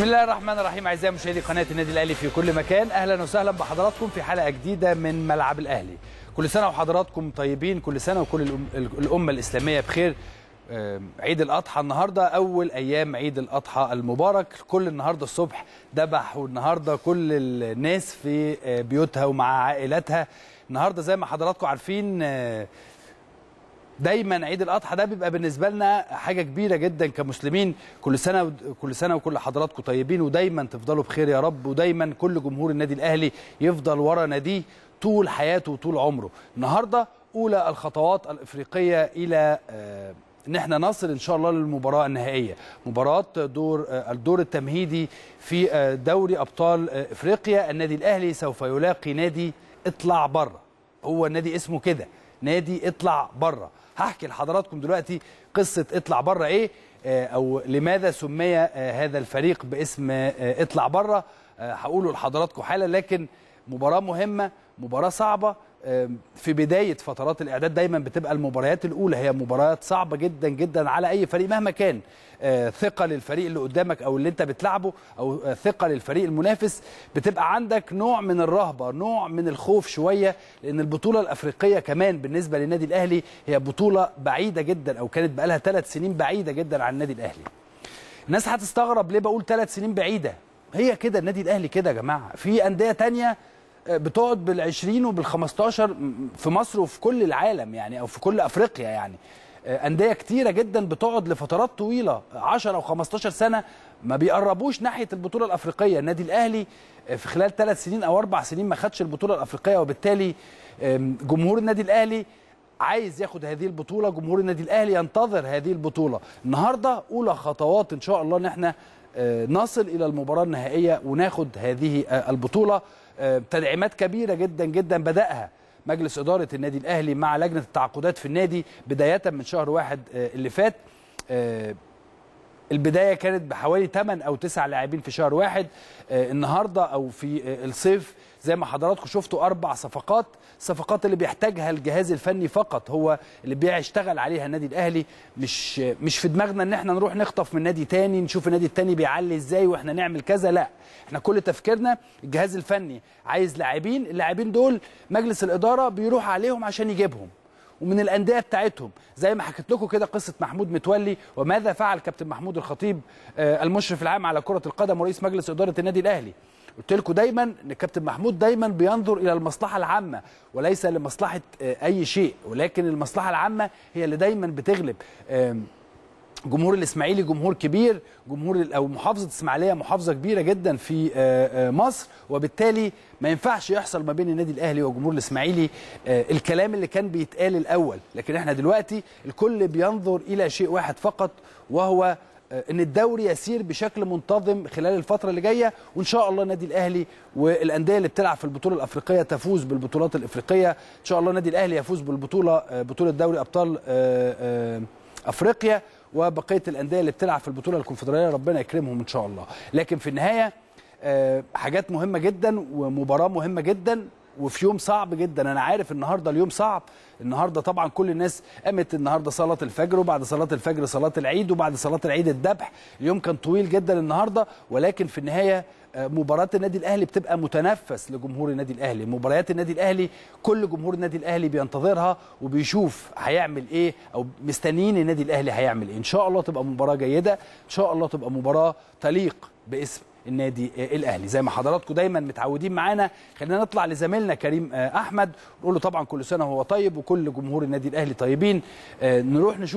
بسم الله الرحمن الرحيم اعزائي مشاهدي قناه النادي الاهلي في كل مكان اهلا وسهلا بحضراتكم في حلقه جديده من ملعب الاهلي كل سنه وحضراتكم طيبين كل سنه وكل الامه الاسلاميه بخير عيد الاضحى النهارده اول ايام عيد الاضحى المبارك كل النهارده الصبح ذبح والنهارده كل الناس في آه، بيوتها ومع عائلاتها النهارده زي ما حضراتكم عارفين آه، دايما عيد الاضحى ده بيبقى بالنسبه لنا حاجه كبيره جدا كمسلمين كل سنه كل سنه وكل حضراتكم طيبين ودايما تفضلوا بخير يا رب ودايما كل جمهور النادي الاهلي يفضل ورا ناديه طول حياته وطول عمره النهارده اولى الخطوات الافريقيه الى ان آه، احنا نصل ان شاء الله للمباراه النهائيه مباراه دور آه، الدور التمهيدي في آه، دوري ابطال افريقيا النادي الاهلي سوف يلاقي نادي اطلع بره هو النادي اسمه كده نادي اطلع بره هحكي لحضراتكم دلوقتي قصه اطلع بره ايه آه، او لماذا سمي آه، هذا الفريق باسم آه، اطلع بره هقوله لحضراتكم حالا لكن مباراه مهمه مباراه صعبه في بدايه فترات الاعداد دايما بتبقى المباريات الاولى هي مباريات صعبه جدا جدا على اي فريق مهما كان آه، ثقه للفريق اللي قدامك او اللي انت بتلعبه او آه، ثقه للفريق المنافس بتبقى عندك نوع من الرهبه نوع من الخوف شويه لان البطوله الافريقيه كمان بالنسبه للنادي الاهلي هي بطوله بعيده جدا او كانت بقالها ثلاث سنين بعيده جدا عن النادي الاهلي الناس هتستغرب ليه بقول ثلاث سنين بعيده هي كده النادي الاهلي كده يا جماعه في انديه تانية بتقعد بال20 وبال15 في مصر وفي كل العالم يعني او في كل افريقيا يعني آه، انديه كتيره جدا بتقعد لفترات طويله 10 او 15 سنه ما بيقربوش ناحيه البطوله الافريقيه النادي الاهلي آه، في خلال ثلاث سنين او اربع سنين ما خدش البطوله الافريقيه وبالتالي جمهور النادي الاهلي عايز ياخد هذه البطوله جمهور النادي الاهلي ينتظر هذه البطوله النهارده اولى خطوات ان شاء الله ان احنا آه، نصل الى المباراه النهائيه وناخد هذه البطوله تدعيمات كبيره جدا جدا بداها مجلس اداره النادي الاهلي مع لجنه التعاقدات في النادي بدايه من شهر واحد آه، اللي فات آه، البدايه كانت بحوالي 8 او 9 لاعبين في شهر واحد آه، النهارده او في آه، الصيف زي ما حضراتكم شفتوا اربع صفقات الصفقات اللي بيحتاجها الجهاز الفني فقط هو اللي بيشتغل عليها النادي الاهلي مش آه، مش في دماغنا ان احنا نروح نخطف من نادي تاني نشوف النادي التاني بيعلي ازاي واحنا نعمل كذا لا احنا كل تفكيرنا الجهاز الفني عايز لاعبين اللاعبين دول مجلس الاداره بيروح عليهم عشان يجيبهم ومن الانديه بتاعتهم زي ما حكيت لكم كده قصه محمود متولي وماذا فعل كابتن محمود الخطيب آه، المشرف العام على كره القدم ورئيس مجلس اداره النادي الاهلي قلت لكم دايما ان الكابتن محمود دايما بينظر الى المصلحه العامه وليس لمصلحه آه، اي شيء ولكن المصلحه العامه هي اللي دايما بتغلب جمهور الاسماعيلي جمهور كبير جمهور او محافظه الاسماعيليه محافظه كبيره جدا في آه، آه، مصر وبالتالي ما ينفعش يحصل ما بين النادي الاهلي وجمهور الاسماعيلي آه، الكلام اللي كان بيتقال الاول لكن احنا دلوقتي الكل بينظر الى شيء واحد فقط وهو ان الدوري يسير بشكل منتظم خلال الفتره اللي جايه وان شاء الله النادي الاهلي والانديه اللي بتلعب في البطوله الافريقيه تفوز بالبطولات الافريقيه ان شاء الله النادي الاهلي يفوز بالبطوله بطوله دوري ابطال افريقيا وبقيه الانديه اللي بتلعب في البطوله الكونفدراليه ربنا يكرمهم ان شاء الله لكن في النهايه آه، حاجات مهمه جدا ومباراه مهمه جدا وفي يوم صعب جدا انا عارف النهارده اليوم صعب النهارده طبعا كل الناس قامت النهارده صلاه الفجر وبعد صلاه الفجر صلاه العيد وبعد صلاه العيد الذبح اليوم كان طويل جدا النهارده ولكن في النهايه آه، مباراه النادي الاهلي بتبقى متنفس لجمهور النادي الاهلي مباريات النادي الاهلي كل جمهور النادي الاهلي بينتظرها وبيشوف هيعمل ايه او مستنيين النادي الاهلي هيعمل ايه ان شاء الله تبقى مباراه جيده ان شاء الله تبقى مباراه تليق باسم النادي الاهلي زي ما حضراتكم دايما متعودين معانا خلينا نطلع لزميلنا كريم آه، احمد نقول له طبعا كل سنه وهو طيب وكل جمهور النادي الاهلي طيبين آه، نروح نشوف